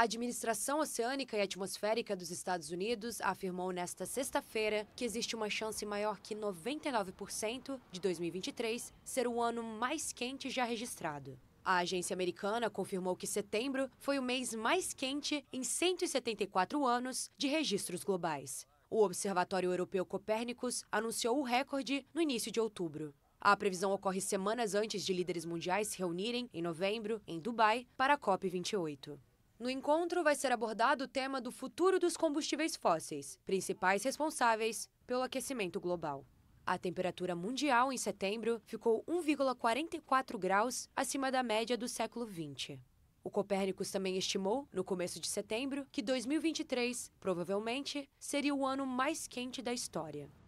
A Administração Oceânica e Atmosférica dos Estados Unidos afirmou nesta sexta-feira que existe uma chance maior que 99% de 2023 ser o ano mais quente já registrado. A agência americana confirmou que setembro foi o mês mais quente em 174 anos de registros globais. O Observatório Europeu Copérnicos anunciou o recorde no início de outubro. A previsão ocorre semanas antes de líderes mundiais se reunirem, em novembro, em Dubai, para a COP28. No encontro vai ser abordado o tema do futuro dos combustíveis fósseis, principais responsáveis pelo aquecimento global. A temperatura mundial em setembro ficou 1,44 graus acima da média do século XX. O Copérnico também estimou, no começo de setembro, que 2023, provavelmente, seria o ano mais quente da história.